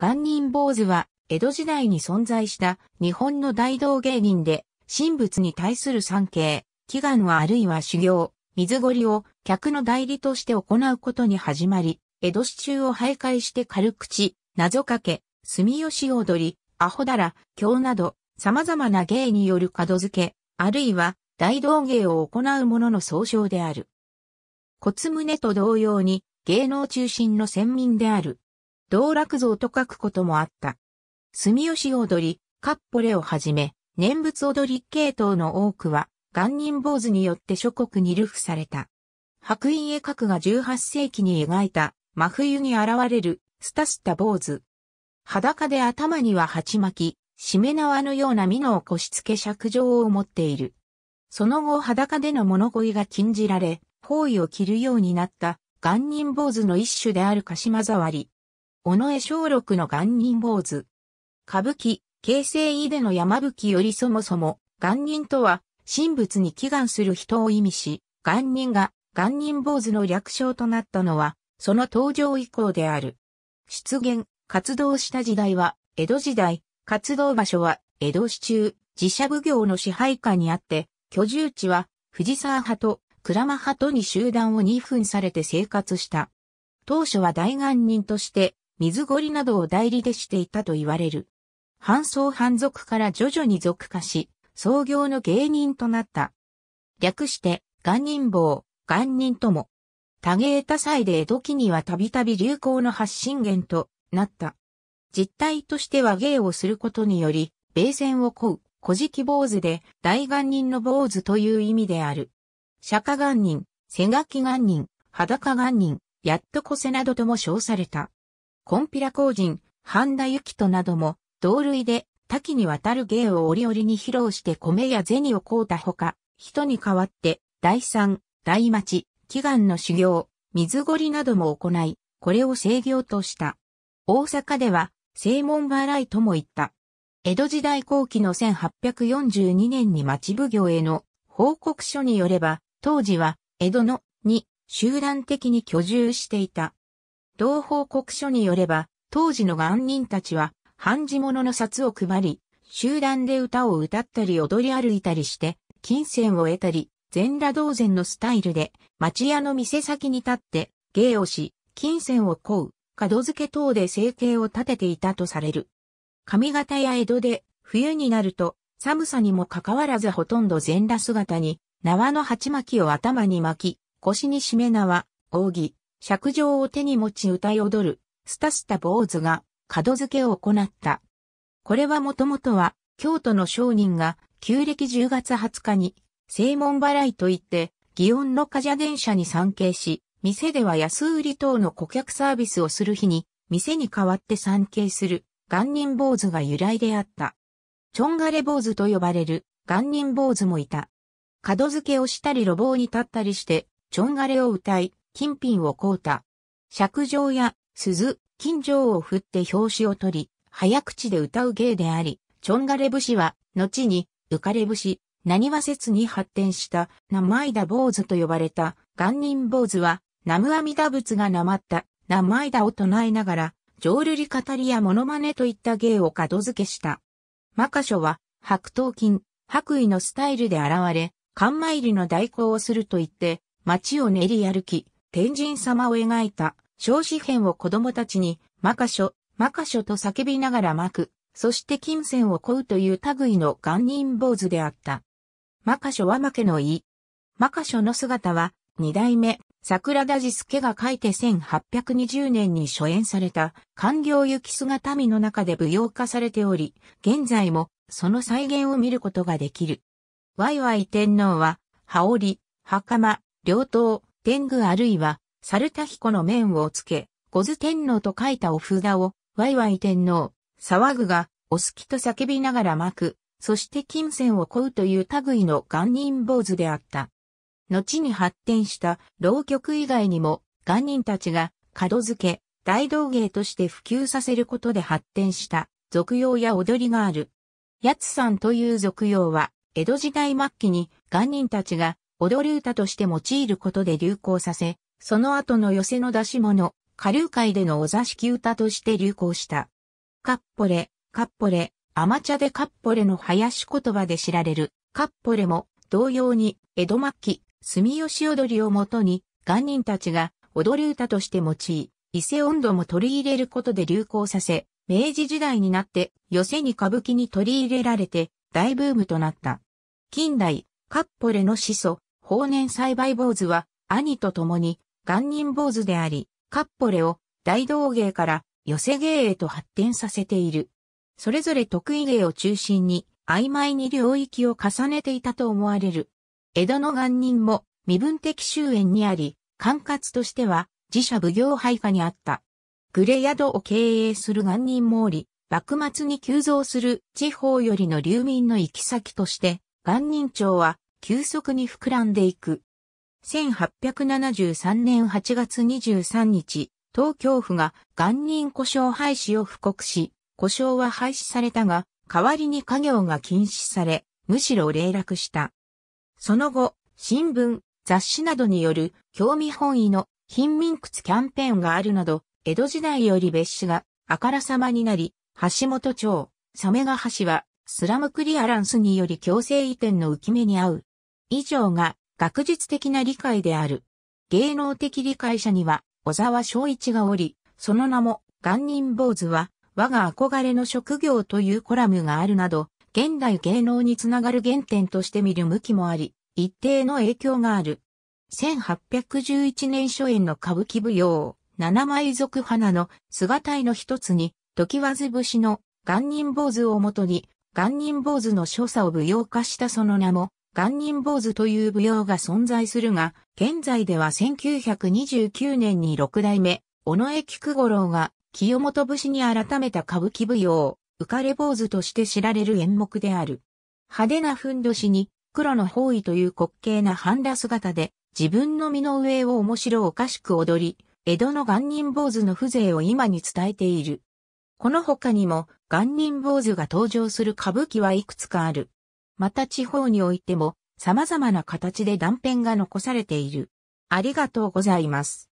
万人坊主は、江戸時代に存在した日本の大道芸人で、神仏に対する参詣、祈願はあるいは修行、水ごりを客の代理として行うことに始まり、江戸市中を徘徊して軽口、謎かけ、住吉踊り、アホだら、京など、様々な芸による角付け、あるいは大道芸を行う者の総称である。骨胸と同様に、芸能中心の先民である道楽像と書くこともあった。住吉踊り、カッポレをはじめ、念仏踊り系統の多くは、元人坊主によって諸国に流布された。白隠絵閣が18世紀に描いた、真冬に現れる、スタスタ坊主。裸で頭には鉢巻き、しめ縄のような美濃腰付け尺状を持っている。その後裸での物乞いが禁じられ、包囲を着るようになった、元人坊主の一種である鹿島沢り、尾上小六の元人坊主。歌舞伎、形成井での山吹よりそもそも、元人とは、神仏に祈願する人を意味し、元人が元人坊主の略称となったのは、その登場以降である。出現、活動した時代は、江戸時代、活動場所は、江戸市中、自社奉行の支配下にあって、居住地は、藤沢派と、倉間派とに集団を二分されて生活した。当初は大元人として、水りなどを代理でしていたと言われる。半僧半族から徐々に俗化し、創業の芸人となった。略して、元人坊、元人とも。多芸多彩で時にはたびたび流行の発信源となった。実態としては芸をすることにより、米線を乞う、古事記坊主で、大元人の坊主という意味である。釈迦元人、背書き元人、裸元人、やっとこせなどとも称された。コンピラ工人、半田幸人なども、同類で多岐にわたる芸を折々に披露して米や銭を買うたほか、人に代わって、第三、大町、祈願の修行、水ごりなども行い、これを制御とした。大阪では、正門払いとも言った。江戸時代後期の1842年に町奉行への報告書によれば、当時は、江戸のに集団的に居住していた。同報告書によれば、当時の元人たちは、半地物の札を配り、集団で歌を歌ったり踊り歩いたりして、金銭を得たり、全裸同然のスタイルで、町屋の店先に立って、芸をし、金銭を請う、角付け等で生計を立てていたとされる。上方や江戸で、冬になると、寒さにもかかわらずほとんど全裸姿に、縄の鉢巻きを頭に巻き、腰に締め縄、扇、尺状を手に持ち歌い踊る、スタスタ坊主が、角付けを行った。これはもともとは、京都の商人が、旧暦10月20日に、正門払いといって、祇園の貨車電車に参詣し、店では安売り等の顧客サービスをする日に、店に代わって参詣する、元人坊主が由来であった。ちょんがれ坊主と呼ばれる、元人坊主もいた。角付けをしたり路傍に立ったりして、ちょんがれを歌い、金品を買うた。尺状や鈴、金状を振って表紙を取り、早口で歌う芸であり、チョンガレ節は、後に、浮かれ節、何は説に発展した、イダ坊主と呼ばれた、元人坊主は、南無阿弥陀仏がなまった、イダを唱えながら、浄瑠璃語りやモノマネといった芸を角付けした。マカショは、白頭筋、白衣のスタイルで現れ、マ参りの代行をすると言って、街を練り歩き、天神様を描いた少子編を子供たちに、マカショ、マカショと叫びながら巻く、そして金銭を乞うという類の元人坊主であった。マカショは負けの意。マカショの姿は、二代目、桜田寺助が書いて1820年に初演された、官業行き姿見の中で舞踊化されており、現在も、その再現を見ることができる。ワイワイ天皇は、羽織、袴、両刀、天狗あるいは、猿田彦の面をつけ、小津天皇と書いたお札を、ワイワイ天皇、騒ぐが、お好きと叫びながら巻く、そして金銭を乞うという類の元人坊主であった。後に発展した浪曲以外にも、元人たちが、角付け、大道芸として普及させることで発展した、俗用や踊りがある。八つさんという俗用は、江戸時代末期に元人たちが踊る歌として用いることで流行させ、その後の寄せの出し物、下流会でのお座敷歌として流行した。カッポレ、カッポレ、アマチャでカッポレの林言葉で知られる、カッポレも同様に江戸末期、住吉踊りをもとに、元人たちが踊り歌として用い、伊勢音頭も取り入れることで流行させ、明治時代になって寄せに歌舞伎に取り入れられて大ブームとなった。近代、カッポレの始祖、法然栽培坊主は、兄と共に、元人坊主であり、カッポレを大道芸から寄せ芸へと発展させている。それぞれ得意芸を中心に、曖昧に領域を重ねていたと思われる。江戸の元人も身分的終焉にあり、管轄としては自社奉行配下にあった。グレ宿を経営する元人もおり、幕末に急増する地方よりの流民の行き先として、元人町は急速に膨らんでいく。1873年8月23日、東京府が元人故障廃止を布告し、故障は廃止されたが、代わりに家業が禁止され、むしろ冷落した。その後、新聞、雑誌などによる興味本位の貧民窟キャンペーンがあるなど、江戸時代より別紙があからさまになり、橋本町、鮫ヶ橋はスラムクリアランスにより強制移転の浮き目に合う以上が学術的な理解である。芸能的理解者には小沢昭一がおり、その名も、元人坊主は、我が憧れの職業というコラムがあるなど、現代芸能につながる原点として見る向きもあり、一定の影響がある。1811年初演の歌舞伎舞踊、七枚族花の姿絵の一つに、時わず節の元人坊主をもとに、元人坊主の所作を舞踊化したその名も、元人坊主という舞踊が存在するが、現在では1929年に六代目、尾上菊五郎が、清本節に改めた歌舞伎舞踊、浮かれ坊主として知られる演目である。派手なふんどしに、黒の方位という滑稽な半裸姿で、自分の身の上を面白おかしく踊り、江戸の元人坊主の風情を今に伝えている。この他にも、元人坊主が登場する歌舞伎はいくつかある。また地方においても様々な形で断片が残されている。ありがとうございます。